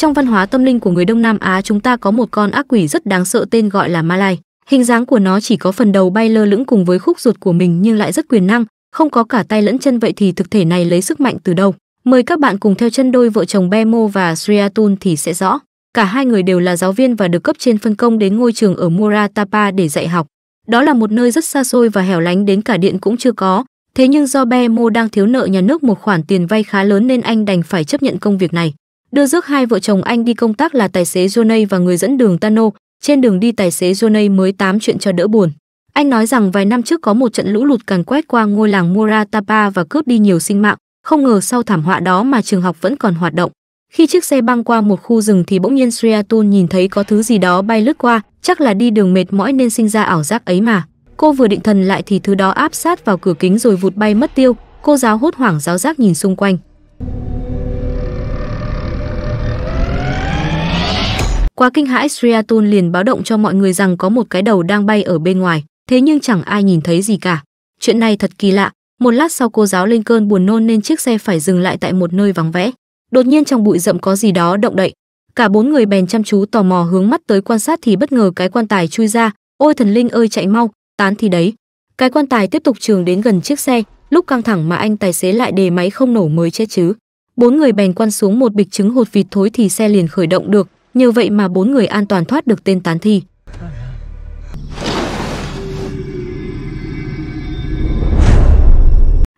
Trong văn hóa tâm linh của người Đông Nam Á chúng ta có một con ác quỷ rất đáng sợ tên gọi là Ma Lai. Hình dáng của nó chỉ có phần đầu bay lơ lửng cùng với khúc ruột của mình nhưng lại rất quyền năng, không có cả tay lẫn chân vậy thì thực thể này lấy sức mạnh từ đâu? Mời các bạn cùng theo chân đôi vợ chồng Bemo và Sriatun thì sẽ rõ. Cả hai người đều là giáo viên và được cấp trên phân công đến ngôi trường ở Muratapa để dạy học. Đó là một nơi rất xa xôi và hẻo lánh đến cả điện cũng chưa có. Thế nhưng do Bemo đang thiếu nợ nhà nước một khoản tiền vay khá lớn nên anh đành phải chấp nhận công việc này. Đưa rước hai vợ chồng anh đi công tác là tài xế Jonay và người dẫn đường Tano, trên đường đi tài xế Jonay mới tám chuyện cho đỡ buồn. Anh nói rằng vài năm trước có một trận lũ lụt càn quét qua ngôi làng Muratapa và cướp đi nhiều sinh mạng, không ngờ sau thảm họa đó mà trường học vẫn còn hoạt động. Khi chiếc xe băng qua một khu rừng thì bỗng nhiên Sriatul nhìn thấy có thứ gì đó bay lướt qua, chắc là đi đường mệt mỏi nên sinh ra ảo giác ấy mà. Cô vừa định thần lại thì thứ đó áp sát vào cửa kính rồi vụt bay mất tiêu, cô giáo hốt hoảng giáo giác nhìn xung quanh. Quá kinh hãi Sriatun liền báo động cho mọi người rằng có một cái đầu đang bay ở bên ngoài, thế nhưng chẳng ai nhìn thấy gì cả. Chuyện này thật kỳ lạ, một lát sau cô giáo lên cơn buồn nôn nên chiếc xe phải dừng lại tại một nơi vắng vẻ. Đột nhiên trong bụi rậm có gì đó động đậy, cả bốn người bèn chăm chú tò mò hướng mắt tới quan sát thì bất ngờ cái quan tài chui ra, ôi thần linh ơi chạy mau, tán thì đấy. Cái quan tài tiếp tục trường đến gần chiếc xe, lúc căng thẳng mà anh tài xế lại đề máy không nổ mới chết chứ. Bốn người bèn quan xuống một bịch trứng hột vịt thối thì xe liền khởi động được, Nhờ vậy mà bốn người an toàn thoát được tên tán thi.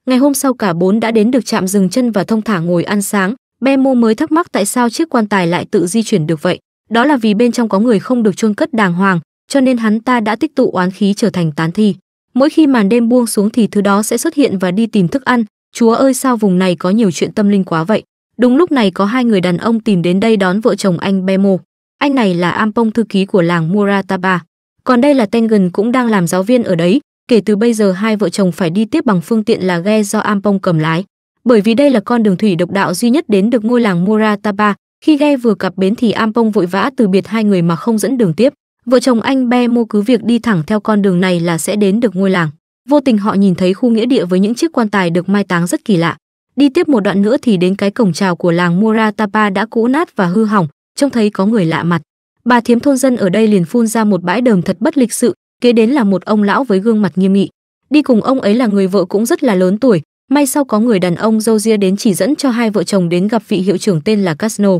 Ngày hôm sau cả bốn đã đến được trạm dừng chân và thông thả ngồi ăn sáng. Bemo mới thắc mắc tại sao chiếc quan tài lại tự di chuyển được vậy. Đó là vì bên trong có người không được chôn cất đàng hoàng, cho nên hắn ta đã tích tụ oán khí trở thành tán thi. Mỗi khi màn đêm buông xuống thì thứ đó sẽ xuất hiện và đi tìm thức ăn. Chúa ơi sao vùng này có nhiều chuyện tâm linh quá vậy. Đúng lúc này có hai người đàn ông tìm đến đây đón vợ chồng anh Bemo. Anh này là Ampong thư ký của làng Murataba. Còn đây là Tengen cũng đang làm giáo viên ở đấy. Kể từ bây giờ hai vợ chồng phải đi tiếp bằng phương tiện là ghe do Ampong cầm lái. Bởi vì đây là con đường thủy độc đạo duy nhất đến được ngôi làng Murataba. Khi ghe vừa cặp bến thì Ampong vội vã từ biệt hai người mà không dẫn đường tiếp. Vợ chồng anh Be Bemo cứ việc đi thẳng theo con đường này là sẽ đến được ngôi làng. Vô tình họ nhìn thấy khu nghĩa địa với những chiếc quan tài được mai táng rất kỳ lạ. Đi tiếp một đoạn nữa thì đến cái cổng chào của làng Muratapa đã cũ nát và hư hỏng, trông thấy có người lạ mặt. Bà thiếm thôn dân ở đây liền phun ra một bãi đờm thật bất lịch sự, kế đến là một ông lão với gương mặt nghiêm nghị. Đi cùng ông ấy là người vợ cũng rất là lớn tuổi, may sau có người đàn ông dâu ria đến chỉ dẫn cho hai vợ chồng đến gặp vị hiệu trưởng tên là Casno.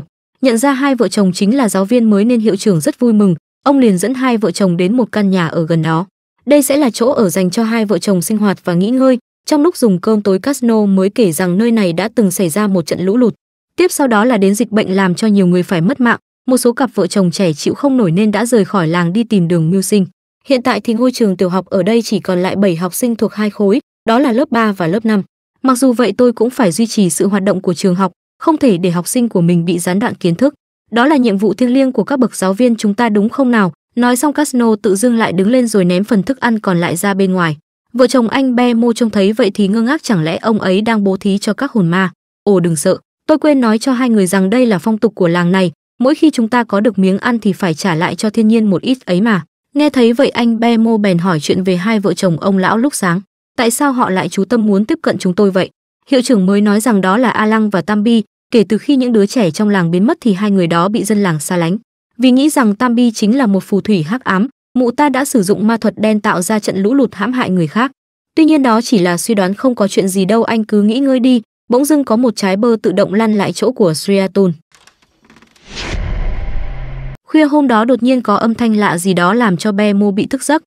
Nhận ra hai vợ chồng chính là giáo viên mới nên hiệu trưởng rất vui mừng, ông liền dẫn hai vợ chồng đến một căn nhà ở gần đó. Đây sẽ là chỗ ở dành cho hai vợ chồng sinh hoạt và nghỉ ngơi, trong lúc dùng cơm tối Casno mới kể rằng nơi này đã từng xảy ra một trận lũ lụt. Tiếp sau đó là đến dịch bệnh làm cho nhiều người phải mất mạng, một số cặp vợ chồng trẻ chịu không nổi nên đã rời khỏi làng đi tìm đường mưu sinh. Hiện tại thì ngôi trường tiểu học ở đây chỉ còn lại 7 học sinh thuộc hai khối, đó là lớp 3 và lớp 5. Mặc dù vậy tôi cũng phải duy trì sự hoạt động của trường học, không thể để học sinh của mình bị gián đoạn kiến thức. Đó là nhiệm vụ thiêng liêng của các bậc giáo viên chúng ta đúng không nào? Nói xong Casno tự dưng lại đứng lên rồi ném phần thức ăn còn lại ra bên ngoài. Vợ chồng anh Be Mo trông thấy vậy thì ngơ ngác chẳng lẽ ông ấy đang bố thí cho các hồn ma. Ồ đừng sợ, tôi quên nói cho hai người rằng đây là phong tục của làng này, mỗi khi chúng ta có được miếng ăn thì phải trả lại cho thiên nhiên một ít ấy mà. Nghe thấy vậy anh Be Mo bèn hỏi chuyện về hai vợ chồng ông lão lúc sáng. Tại sao họ lại chú tâm muốn tiếp cận chúng tôi vậy? Hiệu trưởng mới nói rằng đó là A Lăng và Tam Bi, kể từ khi những đứa trẻ trong làng biến mất thì hai người đó bị dân làng xa lánh. Vì nghĩ rằng Tam Bi chính là một phù thủy hắc ám, mụ ta đã sử dụng ma thuật đen tạo ra trận lũ lụt hãm hại người khác. Tuy nhiên đó chỉ là suy đoán không có chuyện gì đâu anh cứ nghĩ ngơi đi, bỗng dưng có một trái bơ tự động lăn lại chỗ của Sriatun. Khuya hôm đó đột nhiên có âm thanh lạ gì đó làm cho Bemo bị thức giấc.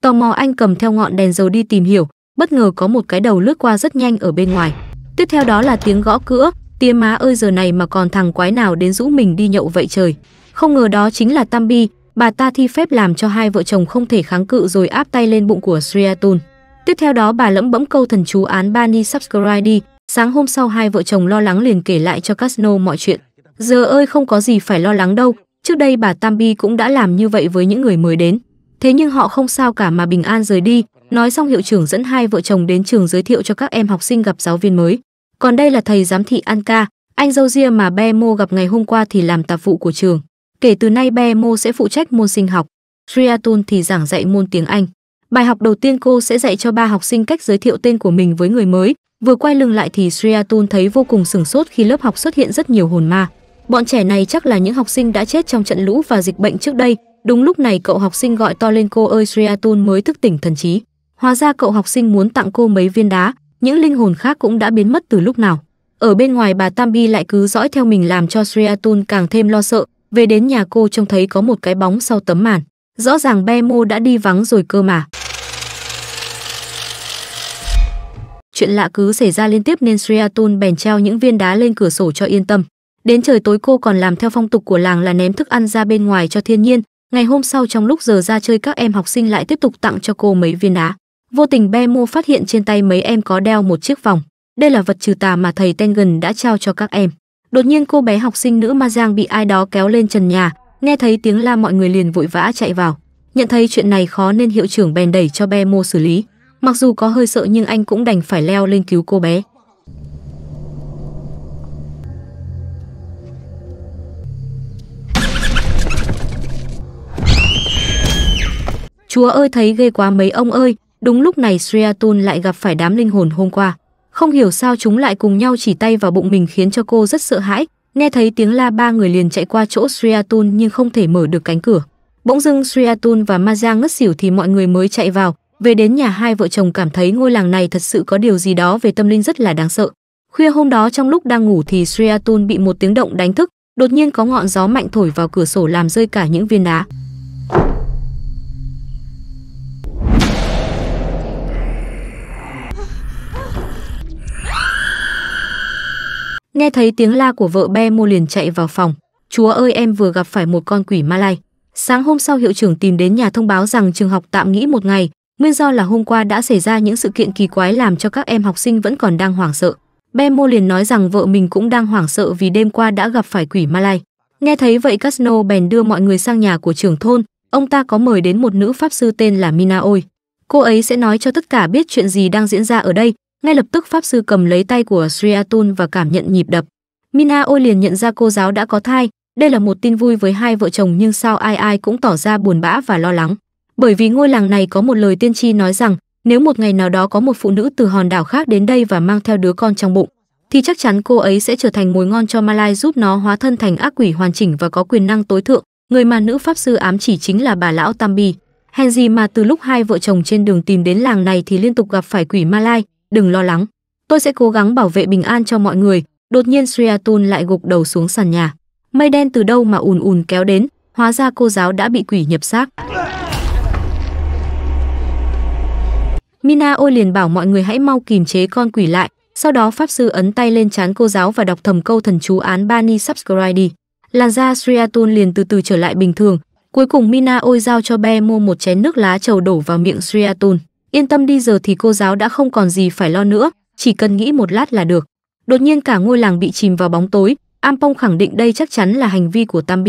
Tò mò anh cầm theo ngọn đèn dầu đi tìm hiểu, bất ngờ có một cái đầu lướt qua rất nhanh ở bên ngoài. Tiếp theo đó là tiếng gõ cửa, tía má ơi giờ này mà còn thằng quái nào đến rũ mình đi nhậu vậy trời. Không ngờ đó chính là Tambi, Bà ta thi phép làm cho hai vợ chồng không thể kháng cự rồi áp tay lên bụng của Sriatun. Tiếp theo đó bà lẫm bẫm câu thần chú án Bani subscribe đi. Sáng hôm sau hai vợ chồng lo lắng liền kể lại cho Casno mọi chuyện. Giờ ơi không có gì phải lo lắng đâu, trước đây bà Tambi cũng đã làm như vậy với những người mới đến. Thế nhưng họ không sao cả mà bình an rời đi, nói xong hiệu trưởng dẫn hai vợ chồng đến trường giới thiệu cho các em học sinh gặp giáo viên mới. Còn đây là thầy giám thị Anka, anh dâu ria mà Bemo gặp ngày hôm qua thì làm tạp vụ của trường. Kể từ nay Be sẽ phụ trách môn sinh học, Triatun thì giảng dạy môn tiếng Anh. Bài học đầu tiên cô sẽ dạy cho ba học sinh cách giới thiệu tên của mình với người mới. Vừa quay lưng lại thì Sriatun thấy vô cùng sửng sốt khi lớp học xuất hiện rất nhiều hồn ma. Bọn trẻ này chắc là những học sinh đã chết trong trận lũ và dịch bệnh trước đây. Đúng lúc này cậu học sinh gọi to lên cô ơi Sriatun mới thức tỉnh thần trí. Hóa ra cậu học sinh muốn tặng cô mấy viên đá, những linh hồn khác cũng đã biến mất từ lúc nào. Ở bên ngoài bà Tambi lại cứ dõi theo mình làm cho Sriatun càng thêm lo sợ, về đến nhà cô trông thấy có một cái bóng sau tấm màn. Rõ ràng be mô đã đi vắng rồi cơ mà. Chuyện lạ cứ xảy ra liên tiếp nên Sriatun bèn treo những viên đá lên cửa sổ cho yên tâm. Đến trời tối cô còn làm theo phong tục của làng là ném thức ăn ra bên ngoài cho thiên nhiên. Ngày hôm sau trong lúc giờ ra chơi các em học sinh lại tiếp tục tặng cho cô mấy viên đá. Vô tình be mô phát hiện trên tay mấy em có đeo một chiếc vòng. Đây là vật trừ tà mà thầy Tengen đã trao cho các em. Đột nhiên cô bé học sinh nữ Ma Giang bị ai đó kéo lên trần nhà, nghe thấy tiếng la mọi người liền vội vã chạy vào. Nhận thấy chuyện này khó nên hiệu trưởng bèn đẩy cho Be Mô xử lý. Mặc dù có hơi sợ nhưng anh cũng đành phải leo lên cứu cô bé. Chúa ơi thấy ghê quá mấy ông ơi, đúng lúc này Sriatun lại gặp phải đám linh hồn hôm qua. Không hiểu sao chúng lại cùng nhau chỉ tay vào bụng mình khiến cho cô rất sợ hãi. Nghe thấy tiếng la ba người liền chạy qua chỗ Sriatun nhưng không thể mở được cánh cửa. Bỗng dưng Sriatun và Maja ngất xỉu thì mọi người mới chạy vào. Về đến nhà hai vợ chồng cảm thấy ngôi làng này thật sự có điều gì đó về tâm linh rất là đáng sợ. Khuya hôm đó trong lúc đang ngủ thì Sriatun bị một tiếng động đánh thức, đột nhiên có ngọn gió mạnh thổi vào cửa sổ làm rơi cả những viên đá. Nghe thấy tiếng la của vợ be mua liền chạy vào phòng. Chúa ơi em vừa gặp phải một con quỷ ma lai. Sáng hôm sau hiệu trưởng tìm đến nhà thông báo rằng trường học tạm nghỉ một ngày, nguyên do là hôm qua đã xảy ra những sự kiện kỳ quái làm cho các em học sinh vẫn còn đang hoảng sợ. Be Bemo liền nói rằng vợ mình cũng đang hoảng sợ vì đêm qua đã gặp phải quỷ ma lai. Nghe thấy vậy Casno bèn đưa mọi người sang nhà của trưởng thôn, ông ta có mời đến một nữ pháp sư tên là Minaoi. Cô ấy sẽ nói cho tất cả biết chuyện gì đang diễn ra ở đây, ngay lập tức pháp sư cầm lấy tay của Sriatun và cảm nhận nhịp đập. Mina Ôi liền nhận ra cô giáo đã có thai, đây là một tin vui với hai vợ chồng nhưng sao ai ai cũng tỏ ra buồn bã và lo lắng. Bởi vì ngôi làng này có một lời tiên tri nói rằng nếu một ngày nào đó có một phụ nữ từ hòn đảo khác đến đây và mang theo đứa con trong bụng, thì chắc chắn cô ấy sẽ trở thành mối ngon cho Malai giúp nó hóa thân thành ác quỷ hoàn chỉnh và có quyền năng tối thượng. Người mà nữ pháp sư ám chỉ chính là bà lão Tambi. Hèn gì mà từ lúc hai vợ chồng trên đường tìm đến làng này thì liên tục gặp phải quỷ Malai, đừng lo lắng, tôi sẽ cố gắng bảo vệ bình an cho mọi người. Đột nhiên Sriatun lại gục đầu xuống sàn nhà. Mây đen từ đâu mà ùn ùn kéo đến, hóa ra cô giáo đã bị quỷ nhập xác. Mina ôi liền bảo mọi người hãy mau kìm chế con quỷ lại, sau đó pháp sư ấn tay lên trán cô giáo và đọc thầm câu thần chú án Bani subscribe đi. Làn da Sriatun liền từ từ trở lại bình thường, cuối cùng Mina ôi giao cho Be mua một chén nước lá trầu đổ vào miệng Sriatun yên tâm đi giờ thì cô giáo đã không còn gì phải lo nữa chỉ cần nghĩ một lát là được đột nhiên cả ngôi làng bị chìm vào bóng tối ampong khẳng định đây chắc chắn là hành vi của tam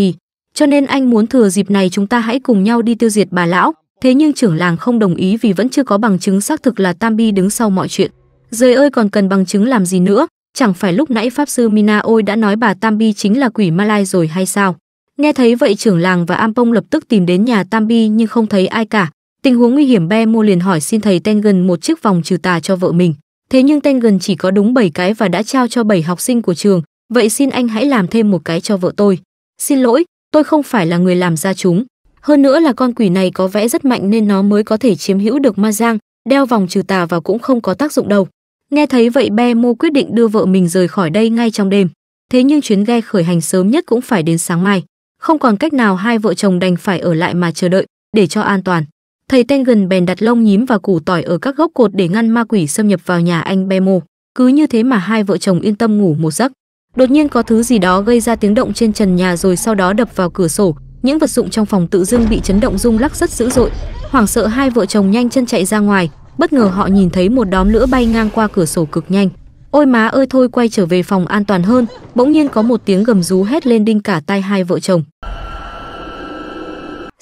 cho nên anh muốn thừa dịp này chúng ta hãy cùng nhau đi tiêu diệt bà lão thế nhưng trưởng làng không đồng ý vì vẫn chưa có bằng chứng xác thực là tam đứng sau mọi chuyện rời ơi còn cần bằng chứng làm gì nữa chẳng phải lúc nãy pháp sư mina ôi đã nói bà tam chính là quỷ malai rồi hay sao nghe thấy vậy trưởng làng và ampong lập tức tìm đến nhà tam nhưng không thấy ai cả Tình huống nguy hiểm Be mua liền hỏi xin thầy Tengen một chiếc vòng trừ tà cho vợ mình. Thế nhưng Tengen chỉ có đúng 7 cái và đã trao cho 7 học sinh của trường, vậy xin anh hãy làm thêm một cái cho vợ tôi. Xin lỗi, tôi không phải là người làm ra chúng. Hơn nữa là con quỷ này có vẽ rất mạnh nên nó mới có thể chiếm hữu được ma giang, đeo vòng trừ tà vào cũng không có tác dụng đâu. Nghe thấy vậy Be Mô quyết định đưa vợ mình rời khỏi đây ngay trong đêm. Thế nhưng chuyến ghe khởi hành sớm nhất cũng phải đến sáng mai. Không còn cách nào hai vợ chồng đành phải ở lại mà chờ đợi, để cho an toàn thầy ten gần bèn đặt lông nhím và củ tỏi ở các gốc cột để ngăn ma quỷ xâm nhập vào nhà anh Bemo. Cứ như thế mà hai vợ chồng yên tâm ngủ một giấc. Đột nhiên có thứ gì đó gây ra tiếng động trên trần nhà rồi sau đó đập vào cửa sổ. Những vật dụng trong phòng tự dưng bị chấn động rung lắc rất dữ dội. Hoảng sợ hai vợ chồng nhanh chân chạy ra ngoài, bất ngờ họ nhìn thấy một đóm lửa bay ngang qua cửa sổ cực nhanh. Ôi má ơi thôi quay trở về phòng an toàn hơn, bỗng nhiên có một tiếng gầm rú hét lên đinh cả tai hai vợ chồng.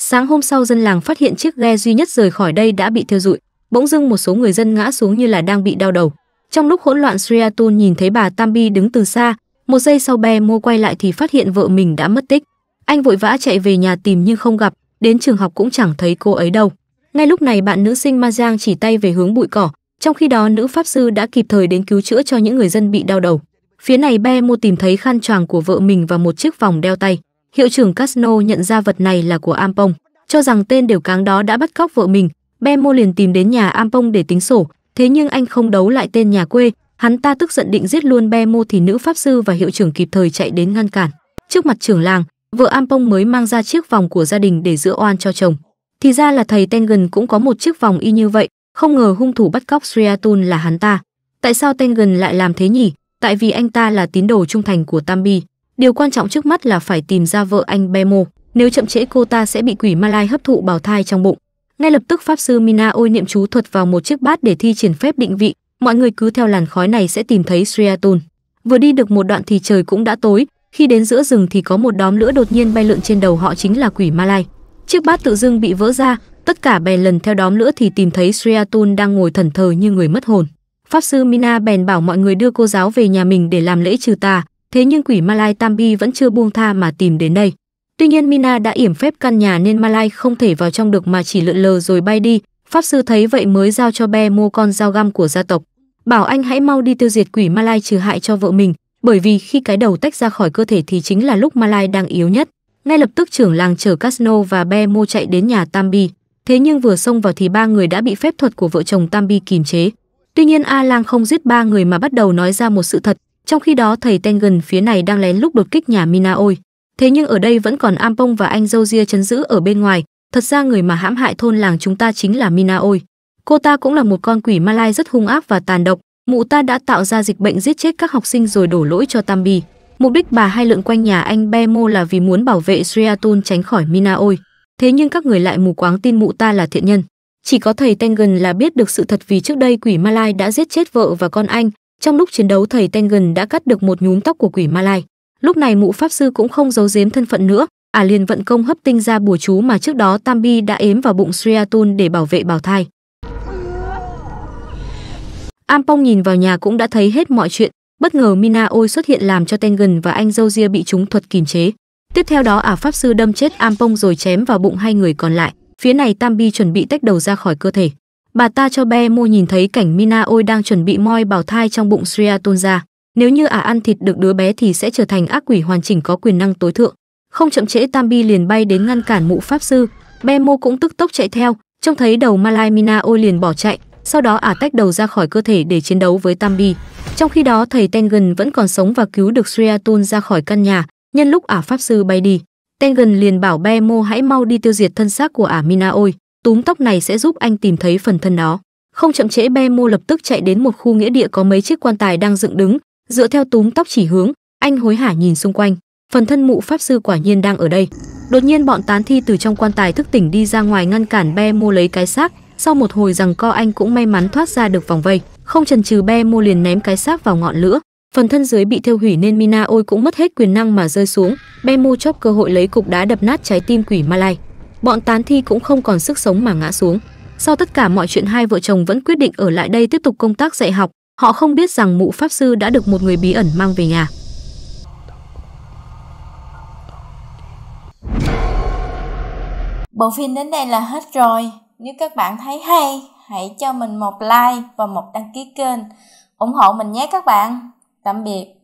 Sáng hôm sau dân làng phát hiện chiếc ghe duy nhất rời khỏi đây đã bị thiêu rụi, bỗng dưng một số người dân ngã xuống như là đang bị đau đầu. Trong lúc hỗn loạn Sriatun nhìn thấy bà Tambi đứng từ xa, một giây sau bè mô quay lại thì phát hiện vợ mình đã mất tích. Anh vội vã chạy về nhà tìm nhưng không gặp, đến trường học cũng chẳng thấy cô ấy đâu. Ngay lúc này bạn nữ sinh Ma Giang chỉ tay về hướng bụi cỏ, trong khi đó nữ pháp sư đã kịp thời đến cứu chữa cho những người dân bị đau đầu. Phía này Be Mô tìm thấy khăn choàng của vợ mình và một chiếc vòng đeo tay. Hiệu trưởng Casno nhận ra vật này là của Ampong, cho rằng tên đều cáng đó đã bắt cóc vợ mình. Bemo liền tìm đến nhà Ampong để tính sổ, thế nhưng anh không đấu lại tên nhà quê, hắn ta tức giận định giết luôn Bemo thì nữ pháp sư và hiệu trưởng kịp thời chạy đến ngăn cản. Trước mặt trưởng làng, vợ Ampong mới mang ra chiếc vòng của gia đình để rửa oan cho chồng. Thì ra là thầy Tengen cũng có một chiếc vòng y như vậy, không ngờ hung thủ bắt cóc Sriatun là hắn ta. Tại sao Tengen lại làm thế nhỉ? Tại vì anh ta là tín đồ trung thành của Tambi. Điều quan trọng trước mắt là phải tìm ra vợ anh Bemo, nếu chậm trễ cô ta sẽ bị quỷ Malai hấp thụ bào thai trong bụng. Ngay lập tức pháp sư Mina ôi niệm chú thuật vào một chiếc bát để thi triển phép định vị, mọi người cứ theo làn khói này sẽ tìm thấy Sriatun. Vừa đi được một đoạn thì trời cũng đã tối, khi đến giữa rừng thì có một đóm lửa đột nhiên bay lượn trên đầu họ chính là quỷ Malai. Chiếc bát tự dưng bị vỡ ra, tất cả bè lần theo đóm lửa thì tìm thấy Sriatun đang ngồi thần thờ như người mất hồn. Pháp sư Mina bèn bảo mọi người đưa cô giáo về nhà mình để làm lễ trừ tà, thế nhưng quỷ Malai Tambi vẫn chưa buông tha mà tìm đến đây. Tuy nhiên Mina đã yểm phép căn nhà nên Malai không thể vào trong được mà chỉ lượn lờ rồi bay đi. Pháp sư thấy vậy mới giao cho Be Mo con dao găm của gia tộc. Bảo anh hãy mau đi tiêu diệt quỷ Malai trừ hại cho vợ mình, bởi vì khi cái đầu tách ra khỏi cơ thể thì chính là lúc Malai đang yếu nhất. Ngay lập tức trưởng làng chở Casno và Be Mo chạy đến nhà Tambi. Thế nhưng vừa xông vào thì ba người đã bị phép thuật của vợ chồng Tambi kìm chế. Tuy nhiên A Lang không giết ba người mà bắt đầu nói ra một sự thật, trong khi đó thầy Tengen phía này đang lén lúc đột kích nhà Minaoi. Thế nhưng ở đây vẫn còn Ampong và anh dâu ria chấn giữ ở bên ngoài. Thật ra người mà hãm hại thôn làng chúng ta chính là Minaoi. Cô ta cũng là một con quỷ Malai rất hung ác và tàn độc. Mụ ta đã tạo ra dịch bệnh giết chết các học sinh rồi đổ lỗi cho Tambi. Mục đích bà hai lượn quanh nhà anh Bemo là vì muốn bảo vệ Sriatun tránh khỏi Minaoi. Thế nhưng các người lại mù quáng tin mụ ta là thiện nhân. Chỉ có thầy Tengen là biết được sự thật vì trước đây quỷ Malai đã giết chết vợ và con anh, trong lúc chiến đấu thầy Tengen đã cắt được một nhúm tóc của quỷ Ma Lai. Lúc này mụ pháp sư cũng không giấu giếm thân phận nữa, ả à liền vận công hấp tinh ra bùa chú mà trước đó Tam Bi đã ếm vào bụng Sriatun để bảo vệ bào thai. Ampong nhìn vào nhà cũng đã thấy hết mọi chuyện, bất ngờ Mina Ôi xuất hiện làm cho Tengen và anh Dâu Ria bị chúng thuật kìm chế. Tiếp theo đó ả à pháp sư đâm chết Ampong rồi chém vào bụng hai người còn lại. Phía này Tam Bi chuẩn bị tách đầu ra khỏi cơ thể. Bà ta cho Be Bemo nhìn thấy cảnh Mina Oi đang chuẩn bị moi bào thai trong bụng Sriatun ra. Nếu như ả à ăn thịt được đứa bé thì sẽ trở thành ác quỷ hoàn chỉnh có quyền năng tối thượng. Không chậm trễ Tambi liền bay đến ngăn cản mụ pháp sư. Be Mo cũng tức tốc chạy theo, trông thấy đầu Malai Mina Oi liền bỏ chạy, sau đó ả à tách đầu ra khỏi cơ thể để chiến đấu với Tambi. Trong khi đó thầy Tengen vẫn còn sống và cứu được Sriatun ra khỏi căn nhà, nhân lúc ả à pháp sư bay đi. Tengen liền bảo Be Mo hãy mau đi tiêu diệt thân xác của ả Mina Oi túm tóc này sẽ giúp anh tìm thấy phần thân nó không chậm trễ be mô lập tức chạy đến một khu nghĩa địa có mấy chiếc quan tài đang dựng đứng dựa theo túm tóc chỉ hướng anh hối hả nhìn xung quanh phần thân mụ pháp sư quả nhiên đang ở đây đột nhiên bọn tán thi từ trong quan tài thức tỉnh đi ra ngoài ngăn cản be mô lấy cái xác sau một hồi rằng co anh cũng may mắn thoát ra được vòng vây không chần chừ be mô liền ném cái xác vào ngọn lửa phần thân dưới bị thiêu hủy nên mina ôi cũng mất hết quyền năng mà rơi xuống be mô chóp cơ hội lấy cục đá đập nát trái tim quỷ malai bọn tán thi cũng không còn sức sống mà ngã xuống. Sau tất cả mọi chuyện hai vợ chồng vẫn quyết định ở lại đây tiếp tục công tác dạy học, họ không biết rằng mụ pháp sư đã được một người bí ẩn mang về nhà. Bộ phim đến đây là hết rồi. Nếu các bạn thấy hay, hãy cho mình một like và một đăng ký kênh. ủng hộ mình nhé các bạn. Tạm biệt.